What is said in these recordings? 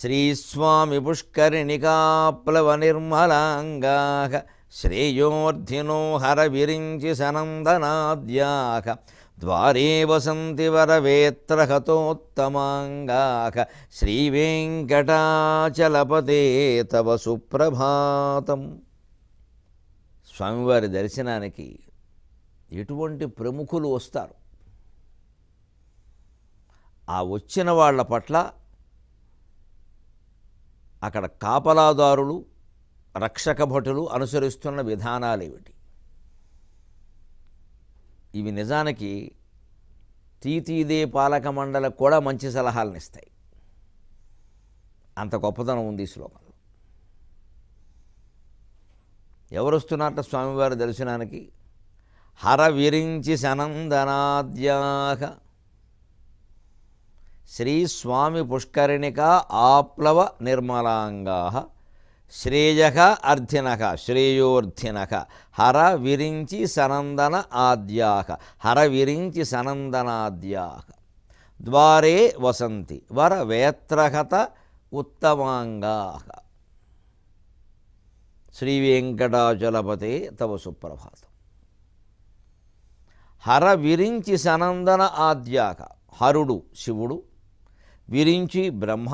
శ్రీస్వామి పుష్కరిణికాప్లవ నిర్మలాంగా శ్రేయోర్ధినో హర విరించి సనందనాద్యాక ద్వారే వసంతి వరవేత్ర హతోత్తమాంగాక శ్రీవేంకటాచలపతే తవ సుప్రభాతం స్వామివారి దర్శనానికి ఎటువంటి ప్రముఖులు వస్తారు ఆ వచ్చిన వాళ్ళ పట్ల అక్కడ కాపలాదారులు రక్షక భటులు అనుసరిస్తున్న విధానాలు ఏమిటి ఇవి నిజానికి తీతీదే పాలక మండలకు కూడా మంచి సలహాలను ఇస్తాయి అంత గొప్పతనం ఉంది ఈ శ్లోకంలో ఎవరు వస్తున్నారట స్వామివారి దర్శనానికి హర విరించి సనందనాద్యాహ శ్రీ స్వామి పుష్కరిణిక ఆప్లవ నిర్మలాంగా శ్రేయ అర్ధినక శ్రేయోర్ధినక హర విరించి సనందన ఆద్యాహ హర విరించి సనందనాద్యాహ ద్వారే వసంతి వర వేత్రహత ఉత్తమాంగా శ్రీ తవ సుప్రభాతం హర విరించి సనందన ఆద్యాక హరుడు శివుడు విరించి బ్రహ్మ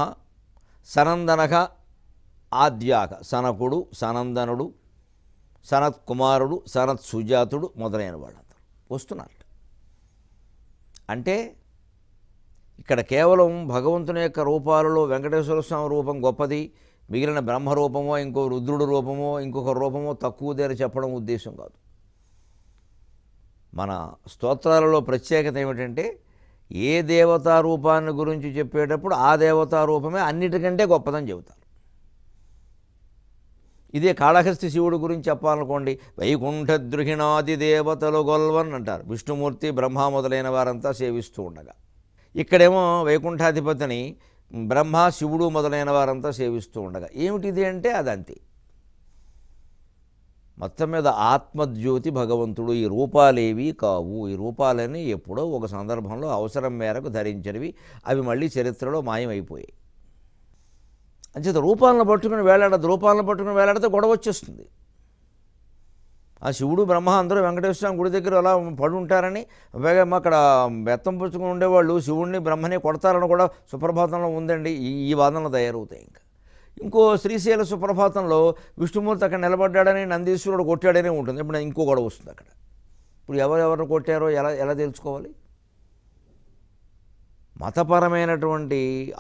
సనందనక ఆద్యాక సనకుడు సనందనుడు సనత్ కుమారుడు సనత్ సుజాతుడు మొదలైన వాళ్ళందరూ వస్తున్నారు అంటే ఇక్కడ కేవలం భగవంతుని యొక్క రూపాలలో వెంకటేశ్వర స్వామి రూపం గొప్పది మిగిలిన బ్రహ్మ రూపమో ఇంకో రుద్రుడు రూపమో ఇంకొక రూపమో తక్కువదేర చెప్పడం ఉద్దేశం కాదు మన స్తోత్రాలలో ప్రత్యేకత ఏమిటంటే ఏ దేవతారూపాన్ని రూపాన్ని గురించి చెప్పేటప్పుడు ఆ దేవతా రూపమే అన్నిటికంటే గొప్పదని చెబుతారు ఇదే కాళహస్తి శివుడు గురించి చెప్పాలనుకోండి వైకుంఠ దృహిణాది దేవతలు గొల్వన్ అంటారు విష్ణుమూర్తి బ్రహ్మ మొదలైన వారంతా సేవిస్తూ ఉండగా ఇక్కడేమో వైకుంఠాధిపతిని బ్రహ్మ శివుడు మొదలైన వారంతా సేవిస్తూ ఉండగా ఏమిటిది అంటే అదంతే మొత్తం మీద ఆత్మజ్యోతి భగవంతుడు ఈ రూపాలేవి కావు ఈ రూపాలని ఎప్పుడో ఒక సందర్భంలో అవసరం మేరకు ధరించినవి అవి మళ్ళీ చరిత్రలో మాయమైపోయాయి అంచేత రూపాలను పట్టుకుని వేలాడద్దు రూపాలను పట్టుకుని వేలాడితే గొడవ వచ్చేస్తుంది ఆ శివుడు బ్రహ్మ అందరూ వెంకటేశ్వర గుడి దగ్గర అలా పడి ఉంటారని పైగా అక్కడ బెత్తం పుచ్చుకుని ఉండేవాళ్ళు శివుడిని బ్రహ్మని కొడతారని కూడా సుప్రభాతంలో ఉందండి ఈ వాదనలు తయారవుతాయి ఇంకా ఇంకో శ్రీశైల సుప్రభాతంలో విష్ణుమూర్తి అక్కడ నిలబడ్డాడని నందీశ్వరుడు కొట్టాడని ఉంటుంది ఇప్పుడు ఇంకో గొడవ వస్తుంది అక్కడ ఇప్పుడు ఎవరెవరు కొట్టారో ఎలా ఎలా తెలుసుకోవాలి మతపరమైనటువంటి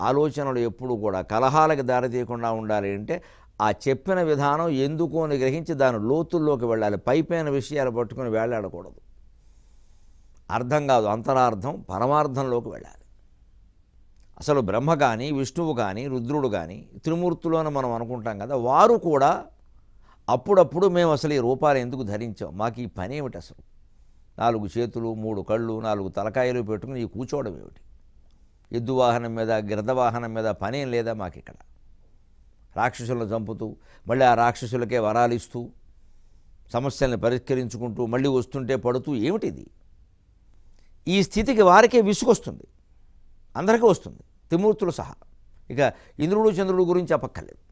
ఆలోచనలు ఎప్పుడు కూడా కలహాలకు దారితీయకుండా ఉండాలి అంటే ఆ చెప్పిన విధానం ఎందుకు అని గ్రహించి దాని లోతుల్లోకి వెళ్ళాలి పైపైన విషయాలు పట్టుకుని వెళ్ళాడకూడదు అర్థం కాదు అంతరార్థం పరమార్థంలోకి వెళ్ళాలి అసలు బ్రహ్మ కానీ విష్ణువు కానీ రుద్రుడు కానీ త్రిమూర్తులు అని మనం అనుకుంటాం కదా వారు కూడా అప్పుడప్పుడు మేము అసలు ఈ రూపాలు ఎందుకు ధరించాం మాకు ఈ పని ఏమిటి అసలు నాలుగు చేతులు మూడు కళ్ళు నాలుగు తలకాయలు పెట్టుకుని ఈ కూర్చోవడం ఏమిటి ఎద్దు వాహనం మీద గిరద వాహనం మీద ఏం లేదా మాకు ఇక్కడ రాక్షసులను చంపుతూ మళ్ళీ ఆ రాక్షసులకే వరాలు ఇస్తూ సమస్యల్ని పరిష్కరించుకుంటూ మళ్ళీ వస్తుంటే పడుతూ ఏమిటిది ఈ స్థితికి వారికే విసుగొస్తుంది అందరికీ వస్తుంది త్రిమూర్తులు సహా ఇక ఇంద్రుడు చంద్రుడు గురించి అపక్కర్లేదు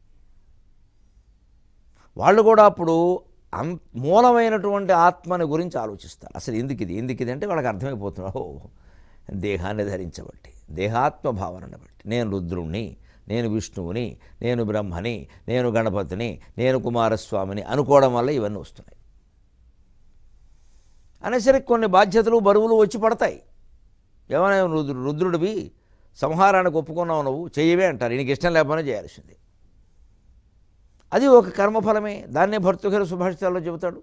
వాళ్ళు కూడా అప్పుడు అం మూలమైనటువంటి ఆత్మని గురించి ఆలోచిస్తారు అసలు ఎందుకు ఇది ఎందుకు ఇది అంటే వాళ్ళకి అర్థమైపోతున్నారు ఓ దేహాన్ని ధరించబట్టి దేహాత్మ భావనను బట్టి నేను రుద్రుణ్ణి నేను విష్ణువుని నేను బ్రహ్మని నేను గణపతిని నేను కుమారస్వామిని అనుకోవడం వల్ల ఇవన్నీ వస్తున్నాయి అనేసరికి కొన్ని బాధ్యతలు బరువులు వచ్చి పడతాయి ఏమైనా రుద్రు రుద్రుడివి సంహారానికి ఒప్పుకున్నావు నువ్వు చేయవే అంటారు నీకు ఇష్టం లేకపోయినా చేయాల్సింది అది ఒక కర్మఫలమే దాన్నే భర్తృహరి సుభాషితాల్లో చెబుతాడు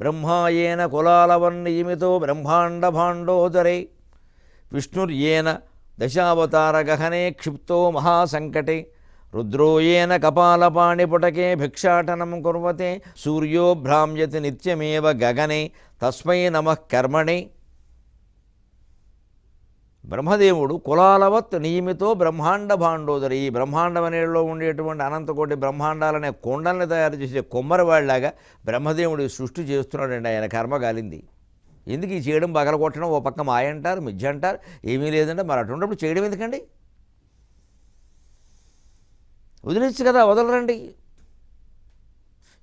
బ్రహ్మాయేన కులాలవన్ నియమితో బ్రహ్మాండ భాండోదరే విష్ణుర్యేన దశావతార గహనే క్షిప్తో మహాసంకటే రుద్రోయేన కపాలపాణిపుటకే భిక్షాటనం కుర్వతే సూర్యో భ్రామ్యతి నిత్యమేవ గగనే తస్మై నమ కర్మణే బ్రహ్మదేవుడు కులాలవత్ నియమితో బ్రహ్మాండ భాండోదరి ఈ బ్రహ్మాండం ఉండేటువంటి అనంతకోటి బ్రహ్మాండాలనే కొండల్ని తయారు చేసే కొమ్మరివాడిలాగా బ్రహ్మదేవుడు సృష్టి చేస్తున్నాడండి ఆయన కర్మ కాలింది ఎందుకు ఈ చేయడం పగలగొట్టడం ఓ పక్క మాయ అంటారు మిజ్జ అంటారు ఏమీ లేదంటే మరి అటువంటిప్పుడు చేయడం ఎందుకండి వదిలేచ్చు కదా వదలరండి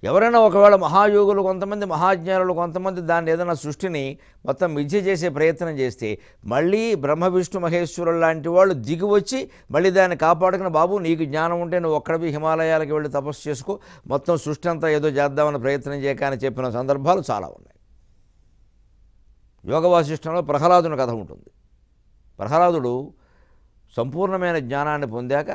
ఎవరైనా ఒకవేళ మహాయోగులు కొంతమంది మహాజ్ఞానులు కొంతమంది దాన్ని ఏదైనా సృష్టిని మొత్తం మిథ్య చేసే ప్రయత్నం చేస్తే మళ్ళీ బ్రహ్మ విష్ణు మహేశ్వరులు లాంటి వాళ్ళు దిగి వచ్చి మళ్ళీ దాన్ని కాపాడుకుని బాబు నీకు జ్ఞానం ఉంటే నువ్వు ఒక్కడవి హిమాలయాలకు వెళ్ళి తపస్సు చేసుకో మొత్తం సృష్టి అంతా ఏదో చేద్దామని ప్రయత్నం చేయకని చెప్పిన సందర్భాలు చాలా ఉన్నాయి యోగ వాసిష్టంలో ప్రహ్లాదుని కథ ఉంటుంది ప్రహ్లాదుడు సంపూర్ణమైన జ్ఞానాన్ని పొందాక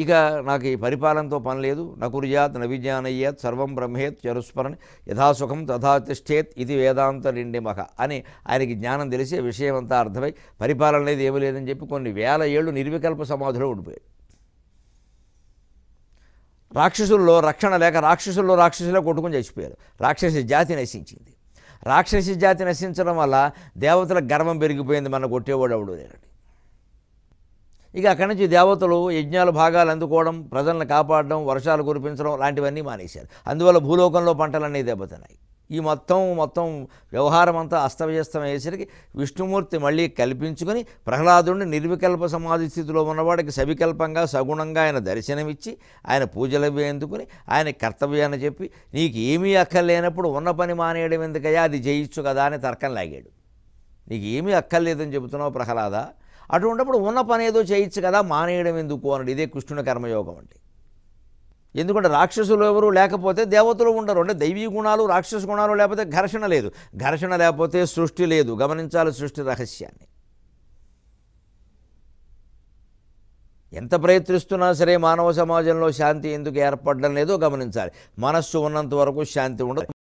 ఇక నాకు ఈ పరిపాలనతో పని లేదు నకుర్యాత్ నవిజ్ఞానయ్యాత్ సర్వం బ్రహ్మేత్ చరుస్మరణ్ యథాసుఖం తథా తిష్టేత్ ఇది వేదాంత నిండిమహ అని ఆయనకి జ్ఞానం తెలిసి విషయం అంతా అర్థమై పరిపాలన లేదు ఏమీ లేదని చెప్పి కొన్ని వేల ఏళ్ళు నిర్వికల్ప సమాధిలో ఉండిపోయాడు రాక్షసుల్లో రక్షణ లేక రాక్షసుల్లో రాక్షసులే కొట్టుకుని చచ్చిపోయారు రాక్షసి జాతి నశించింది రాక్షసి జాతి నశించడం వల్ల దేవతల గర్వం పెరిగిపోయింది మన కొట్టేవాడు ఎవడు లేనండి ఇక అక్కడి నుంచి దేవతలు యజ్ఞాల భాగాలు అందుకోవడం ప్రజలను కాపాడడం వర్షాలు కురిపించడం లాంటివన్నీ మానేశారు అందువల్ల భూలోకంలో పంటలన్నీ దెబ్బతిన్నాయి ఈ మొత్తం మొత్తం వ్యవహారం అంతా అస్తవ్యస్తం అయ్యేసరికి విష్ణుమూర్తి మళ్ళీ కల్పించుకొని ప్రహ్లాదుడిని నిర్వికల్ప సమాధి స్థితిలో ఉన్నవాడికి సవికల్పంగా సగుణంగా ఆయన దర్శనమిచ్చి ఆయన పూజలు ఎందుకుని ఆయన కర్తవ్యాన్ని చెప్పి నీకు ఏమీ అక్కర్లేనప్పుడు ఉన్న పని మానేయడం ఎందుకయ్యా అది జయించు కదా అని తర్కం లాగాడు నీకు ఏమీ అక్కర్లేదని చెబుతున్నావు ప్రహ్లాద ఉన్నప్పుడు ఉన్న పని ఏదో చేయొచ్చు కదా మానేయడం ఎందుకు అన్నాడు ఇదే కృష్ణుని కర్మయోగం అంటే ఎందుకంటే రాక్షసులు ఎవరు లేకపోతే దేవతలు ఉండరు అంటే దైవీ గుణాలు రాక్షస గుణాలు లేకపోతే ఘర్షణ లేదు ఘర్షణ లేకపోతే సృష్టి లేదు గమనించాలి సృష్టి రహస్యాన్ని ఎంత ప్రయత్నిస్తున్నా సరే మానవ సమాజంలో శాంతి ఎందుకు ఏర్పడడం లేదో గమనించాలి మనస్సు ఉన్నంత వరకు శాంతి ఉండదు